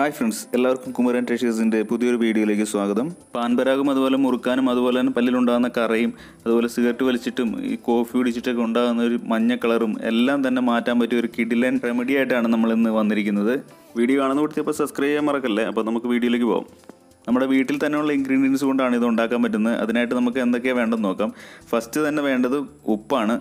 hi friends എല്ലാവർക്കും കുമരൻ ടെഷീസിൻ്റെ പുതിയൊരു വീഡിയോയിലേക്ക് സ്വാഗതം പാൻപരാഗം അതുപോലെ മുറുക്കാനും അതുപോലെ തന്നെ പല്ലിലുണ്ടാകുന്ന കറയും അതുപോലെ സിഗരറ്റ് വലിച്ചിട്ടും ഈ കോഫി കുടിച്ചിട്ടൊക്കെ ഉണ്ടാകുന്ന ഒരു മഞ്ഞ കളറും എല്ലാം തന്നെ മാറ്റാൻ പറ്റിയ ഒരു കിഡിലൻ റെമഡി ആയിട്ടാണ് നമ്മൾ ഇന്ന് വന്നിരിക്കുന്നത് വീഡിയോ കാണുന്ന കൊടുത്തപ്പോൾ സബ്സ്ക്രൈബ് ചെയ്യാൻ മറക്കല്ലേ അപ്പോൾ നമുക്ക് വീഡിയോയിലേക്ക് പോകാം നമ്മുടെ വീട്ടിൽ തന്നെയുള്ള ഇൻഗ്രീഡിയൻസ് കൊണ്ടാണ് ഇത് ഉണ്ടാക്കാൻ പറ്റുന്നത് അതിനായിട്ട് നമുക്ക് എന്തൊക്കെയാണ് വേണ്ടതെന്ന് നോക്കാം ഫസ്റ്റ് തന്നെ വേണ്ടത് ഉപ്പാണ്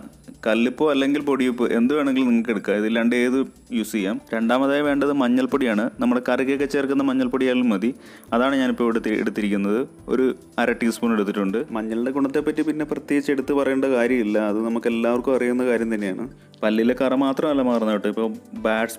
കല്ലുപ്പോ അല്ലെങ്കിൽ പൊടിയുപ്പ് എന്ത് വേണമെങ്കിലും നിങ്ങൾക്ക് എടുക്കാം രണ്ട് ഏത് യൂസ് ചെയ്യാം രണ്ടാമതായി വേണ്ടത് മഞ്ഞൾപ്പൊടിയാണ് നമ്മുടെ കറിക്കൊക്കെ ചേർക്കുന്ന മഞ്ഞൾപ്പൊടിയായാലും മതി അതാണ് ഞാനിപ്പോൾ ഇവിടെ എടുത്തിരിക്കുന്നത് ഒരു അര ടീസ്പൂൺ എടുത്തിട്ടുണ്ട് മഞ്ഞളുടെ ഗുണത്തെപ്പറ്റി പിന്നെ പ്രത്യേകിച്ച് എടുത്ത് പറയേണ്ട കാര്യമില്ല അത് നമുക്ക് എല്ലാവർക്കും അറിയുന്ന കാര്യം തന്നെയാണ് പല്ലിലെ കറ മാത്രമല്ല മാറുന്ന കേട്ടോ ഇപ്പോൾ ബാറ്റ്സ്മെല്ലുള്ളവർക്കും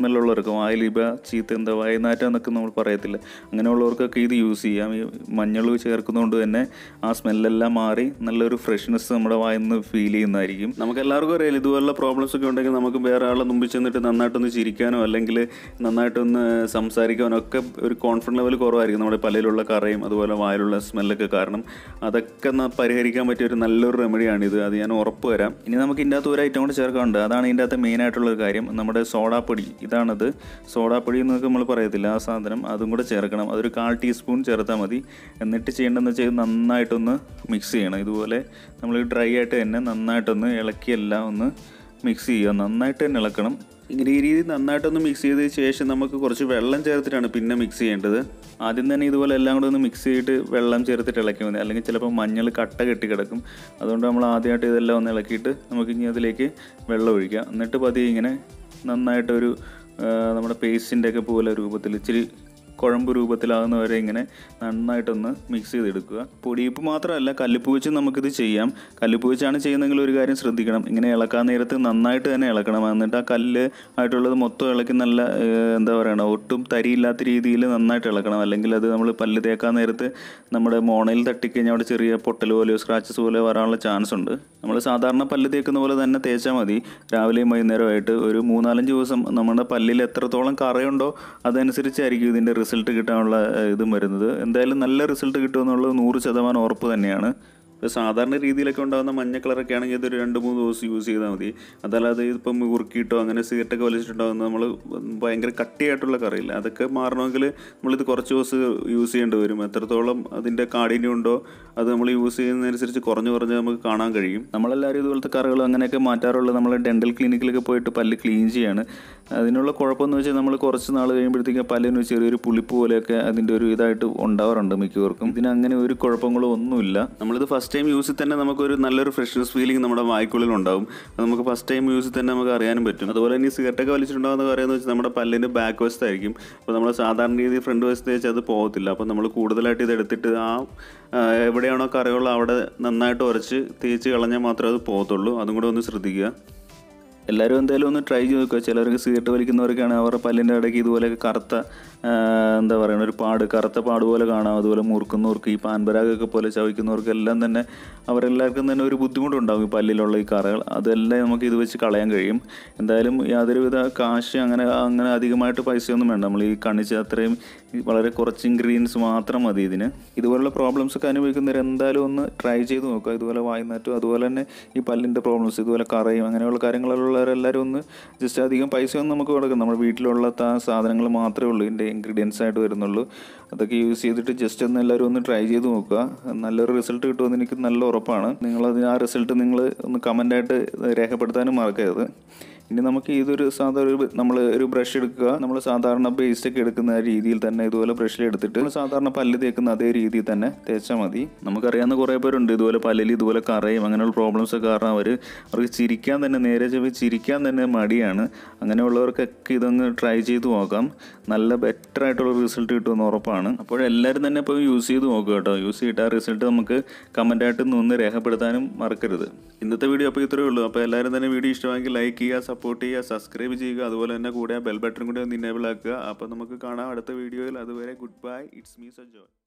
സ്മെല്ലുള്ളവർക്ക് വായിലിബ ചീത്ത എന്താ വായനാറ്റം എന്നൊക്കെ നമ്മൾ പറയത്തില്ല അങ്ങനെയുള്ളവർക്കൊക്കെ ഇത് യൂസ് ചെയ്യാം ഈ മഞ്ഞൾ ചേർക്കുന്നതുകൊണ്ട് തന്നെ ആ സ്മെല്ലെല്ലാം മാറി നല്ലൊരു ഫ്രഷ്നെസ് നമ്മുടെ വായിൽ നിന്ന് ഫീൽ ചെയ്യുന്നതായിരിക്കും നമുക്ക് എല്ലാവർക്കും അറിയാം ഇതുപോലുള്ള പ്രോബ്ലംസ് ഒക്കെ ഉണ്ടെങ്കിൽ നമുക്ക് വേറെ ആളെ മുമ്പിൽ ചെന്നിട്ട് നന്നായിട്ടൊന്ന് ചിരിക്കാനോ അല്ലെങ്കിൽ നന്നായിട്ടൊന്ന് സംസാരിക്കാനോ ഒക്കെ ഒരു കോൺഫിഡൻസ് ലെവൽ കുറവായിരിക്കും നമ്മുടെ പല്ലിലുള്ള കറയും അതുപോലെ വായിലുള്ള സ്മെല്ലൊക്കെ കാരണം അതൊക്കെ പരിഹരിക്കാൻ പറ്റിയ ഒരു നല്ലൊരു റെമഡിയാണിത് അത് ഞാൻ ഉറപ്പ് വരാം ഇനി നമുക്ക് ഇതിൻ്റെ അകത്ത് ഒരു ഐറ്റം കൂടെ ചേർക്കാനുണ്ട് അതാണ് ഇതിൻ്റെ അകത്ത് മെയിനായിട്ടുള്ളൊരു കാര്യം നമ്മുടെ സോഡാപ്പൊടി ഇതാണത് സോഡാപ്പൊടി എന്നൊക്കെ നമ്മൾ പറയത്തില്ല ആ സാധനം അതും കൂടെ ചേർക്കണം അതൊരു കാൽ ടീസ്പൂൺ ചേർത്താൽ മതി എന്നിട്ട് ചെയ്യേണ്ടതെന്ന് വെച്ചാൽ നന്നായിട്ടൊന്ന് മിക്സ് ചെയ്യണം ഇതുപോലെ നമ്മൾ ഡ്രൈ ആയിട്ട് തന്നെ നന്നായിട്ടൊന്ന് ഇളക്കിയെല്ലാം ഒന്ന് മിക്സ് ചെയ്യുക നന്നായിട്ട് തന്നെ ഇളക്കണം ഈ രീതി നന്നായിട്ടൊന്ന് മിക്സ് ചെയ്ത ശേഷം നമുക്ക് കുറച്ച് വെള്ളം ചേർത്തിട്ടാണ് പിന്നെ മിക്സ് ചെയ്യേണ്ടത് ആദ്യം തന്നെ ഇതുപോലെ എല്ലാം കൂടെ ഒന്ന് മിക്സ് ചെയ്തിട്ട് വെള്ളം ചേർത്തിട്ട് ഇളക്കി മതി അല്ലെങ്കിൽ ചിലപ്പോൾ മഞ്ഞൾ കട്ട കെട്ടി കിടക്കും അതുകൊണ്ട് നമ്മൾ ആദ്യമായിട്ട് ഇതെല്ലാം ഒന്ന് ഇളക്കിയിട്ട് നമുക്ക് ഇനി അതിലേക്ക് വെള്ളം ഒഴിക്കാം എന്നിട്ട് പതിയെ ഇങ്ങനെ നന്നായിട്ടൊരു നമ്മുടെ പേസ്റ്റിൻ്റെ ഒക്കെ പോലെ രൂപത്തിൽ ഇച്ചിരി കുഴമ്പ് രൂപത്തിലാകുന്നവരെ ഇങ്ങനെ നന്നായിട്ടൊന്ന് മിക്സ് ചെയ്തെടുക്കുക പൊടിയിപ്പ് മാത്രമല്ല കല്ലുപ്പ് വെച്ച് നമുക്കിത് ചെയ്യാം കല്ലുപ്പ് വെച്ചാണ് ചെയ്യുന്നതെങ്കിൽ ഒരു കാര്യം ശ്രദ്ധിക്കണം ഇങ്ങനെ ഇളക്കാൻ നേരത്ത് നന്നായിട്ട് തന്നെ ഇളക്കണം എന്നിട്ട് ആ കല്ല് ആയിട്ടുള്ളത് മൊത്തം ഇളക്കി നല്ല എന്താ പറയുക ഒട്ടും തരിയില്ലാത്ത രീതിയിൽ നന്നായിട്ട് ഇളക്കണം അല്ലെങ്കിൽ അത് നമ്മൾ പല്ല് തേക്കാൻ നേരത്ത് നമ്മുടെ മോണയിൽ തട്ടിക്കഴിഞ്ഞാൽ അവിടെ ചെറിയ പൊട്ടൽ പോലെയോ സ്ക്രാച്ചസ് പോലെ വരാനുള്ള ചാൻസ് ഉണ്ട് നമ്മൾ സാധാരണ പല്ല് തേക്കുന്ന പോലെ തന്നെ തേച്ചാൽ മതി രാവിലെയും വൈകുന്നേരമായിട്ട് ഒരു മൂന്നാലഞ്ച് ദിവസം നമ്മുടെ പല്ലിൽ എത്രത്തോളം കറയുണ്ടോ അതനുസരിച്ചായിരിക്കും ഇതിൻ്റെ റിസൾട്ട് കിട്ടാനുള്ള ഇതും വരുന്നത് എന്തായാലും നല്ല റിസൾട്ട് കിട്ടുമെന്നുള്ളത് നൂറ് ശതമാനം ഉറപ്പ് തന്നെയാണ് ഇപ്പോൾ സാധാരണ രീതിയിലൊക്കെ ഉണ്ടാകുന്ന മഞ്ഞ കളറൊക്കെ ആണെങ്കിൽ ഇതൊരു രണ്ട് മൂന്ന് ദിവസം യൂസ് ചെയ്താൽ മതി അതല്ലാതെ ഇപ്പം ഉറുക്കിയിട്ടോ അങ്ങനെ സിഗരറ്റൊക്കെ വലിച്ചിട്ടുണ്ടാകുന്ന നമ്മൾ ഭയങ്കര കട്ടിയായിട്ടുള്ള കറിയില്ല അതൊക്കെ മാറണമെങ്കിൽ നമ്മളിത് കുറച്ച് ദിവസം യൂസ് ചെയ്യേണ്ടി വരും എത്രത്തോളം അതിൻ്റെ കാഠിന്യം ഉണ്ടോ അത് നമ്മൾ യൂസ് ചെയ്യുന്നതനുസരിച്ച് കുറഞ്ഞ് കുറഞ്ഞ് നമുക്ക് കാണാൻ കഴിയും നമ്മളെല്ലാവരും ഇതുപോലത്തെ കറികൾ അങ്ങനെയൊക്കെ മാറ്റാറുള്ളത് നമ്മൾ ഡെൻ്റൽ ക്ലിനിക്കിലൊക്കെ പോയിട്ട് പല്ല് ക്ലീൻ ചെയ്യാണ് അതിനുള്ള കുഴപ്പമെന്ന് വെച്ചാൽ നമ്മൾ കുറച്ച് നാൾ കഴിയുമ്പോഴത്തേക്കും പല്ലിന് ചെറിയൊരു പുളിപ്പ് പോലെയൊക്കെ അതിൻ്റെ ഒരു ഇതായിട്ട് ഉണ്ടാവാറുണ്ട് മിക്കവർക്കും ഇതിന് അങ്ങനെ ഒരു കുഴപ്പങ്ങളോ ഒന്നുമില്ല നമ്മളിത് ഫസ്റ്റ് ടൈം യൂസിൽ തന്നെ നമുക്കൊരു നല്ലൊരു ഫ്രഷ്നസ് ഫീലിംഗ് നമ്മുടെ വായ്ക്കുള്ളിൽ ഉണ്ടാവും നമുക്ക് ഫസ്റ്റ് ടൈം യൂസിൽ തന്നെ നമുക്ക് അറിയാനും പറ്റും അതുപോലെ തന്നെ ഈ സിഗരറ്റൊക്കെ വലിച്ചിട്ടുണ്ടാകുന്ന കാര്യം വെച്ചാൽ നമ്മുടെ പല്ലിൻ്റെ ബാക്ക് വശത്തായിരിക്കും അപ്പോൾ നമ്മൾ സാധാരണ രീതിയിൽ ഫ്രണ്ട് വശത്ത് വെച്ചാൽ അത് പോകത്തില്ല അപ്പോൾ നമ്മൾ കൂടുതലായിട്ട് ഇത് എടുത്തിട്ട് ആ എവിടെയാണോ കറിയുള്ള അവിടെ നന്നായിട്ട് ഉരച്ച് തേച്ച് കളഞ്ഞാൽ മാത്രമേ അത് പോകത്തുള്ളൂ അതും കൂടെ ഒന്ന് ശ്രദ്ധിക്കുക എല്ലാവരും എന്തായാലും ഒന്ന് ട്രൈ ചെയ്ത് നോക്കുക ചിലർക്ക് സിഗരറ്റ് വലിക്കുന്നവർക്കാണ് അവരുടെ പല്ലിൻ്റെ ഇടയ്ക്ക് ഇതുപോലെ കറുത്ത എന്താ പറയുക ഒരു പാട് കറുത്ത പാട് പോലെ കാണാം അതുപോലെ മുറുക്കുന്നവർക്ക് ഈ പാൻപരാഗൊക്കെ പോലെ എല്ലാം തന്നെ അവരെല്ലാവർക്കും തന്നെ ഒരു ബുദ്ധിമുട്ടുണ്ടാകും ഈ പല്ലിലുള്ള ഈ കറകൾ അതെല്ലാം നമുക്ക് ഇത് വെച്ച് കളയാൻ കഴിയും എന്തായാലും യാതൊരുവിധ കാശ് അങ്ങനെ അങ്ങനെ അധികമായിട്ട് പൈസയൊന്നും വേണ്ട നമ്മൾ ഈ കണിച്ച് അത്രയും വളരെ കുറച്ച് ഇൻഗ്രീഡിയൻസ് മാത്രം മതി ഇതിന് ഇതുപോലുള്ള ഒക്കെ അനുഭവിക്കുന്നവർ എന്തായാലും ഒന്ന് ട്രൈ ചെയ്ത് നോക്കുക ഇതുപോലെ വായുന്നറ്റും അതുപോലെ തന്നെ ഈ പല്ലിൻ്റെ പ്രോബ്ലംസ് ഇതുപോലെ കറയും അങ്ങനെയുള്ള കാര്യങ്ങളുള്ളവരെല്ലാവരും ഒന്ന് ജസ്റ്റ് അധികം പൈസയൊന്നും നമുക്ക് കൊടുക്കും നമ്മുടെ വീട്ടിലുള്ള സാധനങ്ങൾ മാത്രമേ ഉള്ളൂ ഇതിൻ്റെ ഇൻഗ്രീഡിയൻസ് ആയിട്ട് വരുന്നുള്ളൂ അതൊക്കെ യൂസ് ചെയ്തിട്ട് ജസ്റ്റ് ഒന്ന് എല്ലാവരും ഒന്ന് ട്രൈ ചെയ്ത് നോക്കുക നല്ലൊരു റിസൾട്ട് കിട്ടുമെന്ന് എനിക്ക് നല്ല ഉറപ്പാണ് നിങ്ങളതിന് ആ റിസൾട്ട് നിങ്ങൾ ഒന്ന് കമൻ്റായിട്ട് രേഖപ്പെടുത്താനും മറക്കരുത് ഇനി നമുക്ക് ഇതൊരു സാധാരണ ഒരു നമ്മൾ ഒരു ബ്രഷ് എടുക്കുക നമ്മൾ സാധാരണ പേസ്റ്റ് ഒക്കെ എടുക്കുന്ന രീതിയിൽ തന്നെ ഇതുപോലെ ബ്രഷിൽ എടുത്തിട്ട് നമ്മൾ സാധാരണ പല്ല് തേക്കുന്ന അതേ രീതിയിൽ തന്നെ തേച്ചാൽ മതി നമുക്കറിയാവുന്ന കുറേ പേരുണ്ട് ഇതുപോലെ പല്ലിൽ ഇതുപോലെ കറയും അങ്ങനെയുള്ള പ്രോബ്ലംസ് കാരണം അവർ അവർക്ക് ചിരിക്കാൻ തന്നെ നേരെ ചെവി ചിരിക്കാൻ തന്നെ മടിയാണ് അങ്ങനെയുള്ളവർക്കൊക്കെ ഇതൊന്ന് ട്രൈ ചെയ്ത് നോക്കാം നല്ല ബെറ്റർ ആയിട്ടുള്ള റിസൾട്ട് കിട്ടുമെന്ന് ഉറപ്പാണ് അപ്പോൾ തന്നെ ഇപ്പോൾ യൂസ് ചെയ്ത് നോക്കുക കേട്ടോ യൂസ് ചെയ്തിട്ട് ആ റിസൾട്ട് നമുക്ക് ആയിട്ട് നിന്ന് രേഖപ്പെടുത്താനും മറക്കരുത് ഇന്നത്തെ വീഡിയോ അപ്പോൾ ഇത്രയേ ഉള്ളൂ അപ്പോൾ എല്ലാവരും തന്നെ വീഡിയോ ഇഷ്ടമാണെങ്കിൽ ലൈക്ക് ചെയ്യുക സപ്പോർട്ട് ചെയ്യുക സബ്സ്ക്രൈബ് ചെയ്യുക അതുപോലെ തന്നെ കൂടെ ബെൽ ബട്ടൺ കൂടി ഒന്ന് ഇനേബിൾ ആക്കുക അപ്പോൾ നമുക്ക് കാണാം അടുത്ത വീഡിയോയിൽ അതുവരെ good bye it's a Joy